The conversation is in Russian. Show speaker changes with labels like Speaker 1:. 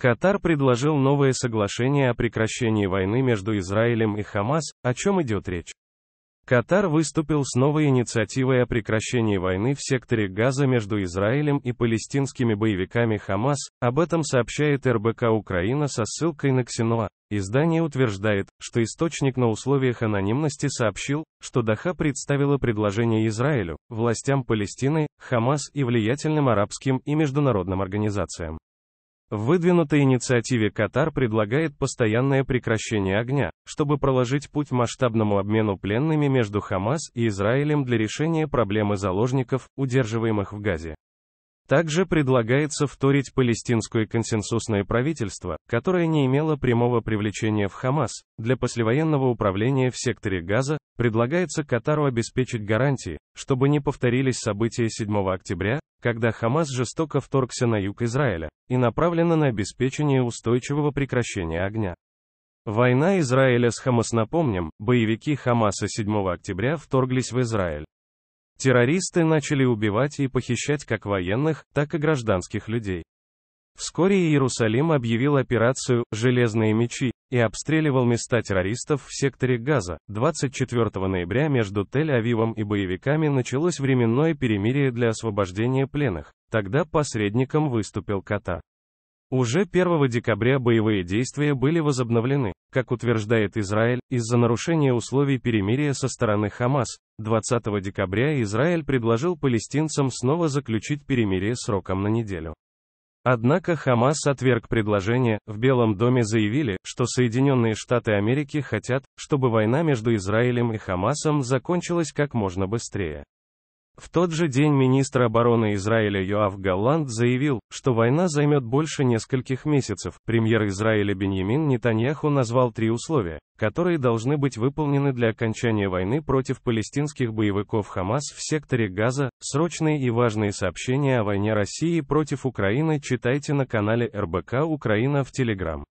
Speaker 1: Катар предложил новое соглашение о прекращении войны между Израилем и Хамас, о чем идет речь. Катар выступил с новой инициативой о прекращении войны в секторе Газа между Израилем и палестинскими боевиками Хамас, об этом сообщает РБК Украина со ссылкой на Ксинуа. Издание утверждает, что источник на условиях анонимности сообщил, что Даха представила предложение Израилю, властям Палестины, Хамас и влиятельным арабским и международным организациям. В выдвинутой инициативе Катар предлагает постоянное прекращение огня, чтобы проложить путь масштабному обмену пленными между Хамас и Израилем для решения проблемы заложников, удерживаемых в Газе. Также предлагается вторить палестинское консенсусное правительство, которое не имело прямого привлечения в Хамас, для послевоенного управления в секторе Газа, предлагается Катару обеспечить гарантии, чтобы не повторились события 7 октября, когда Хамас жестоко вторгся на юг Израиля, и направлено на обеспечение устойчивого прекращения огня. Война Израиля с Хамас Напомним, боевики Хамаса 7 октября вторглись в Израиль. Террористы начали убивать и похищать как военных, так и гражданских людей. Вскоре Иерусалим объявил операцию «Железные мечи» и обстреливал места террористов в секторе Газа. 24 ноября между Тель-Авивом и боевиками началось временное перемирие для освобождения пленных. Тогда посредником выступил Катар. Уже 1 декабря боевые действия были возобновлены. Как утверждает Израиль, из-за нарушения условий перемирия со стороны Хамас, 20 декабря Израиль предложил палестинцам снова заключить перемирие сроком на неделю. Однако Хамас отверг предложение, в Белом доме заявили, что Соединенные Штаты Америки хотят, чтобы война между Израилем и Хамасом закончилась как можно быстрее. В тот же день министр обороны Израиля Йоав Галланд заявил, что война займет больше нескольких месяцев. Премьер Израиля Беньямин Нетаньяху назвал три условия, которые должны быть выполнены для окончания войны против палестинских боевиков Хамас в секторе Газа. Срочные и важные сообщения о войне России против Украины читайте на канале РБК Украина в Телеграм.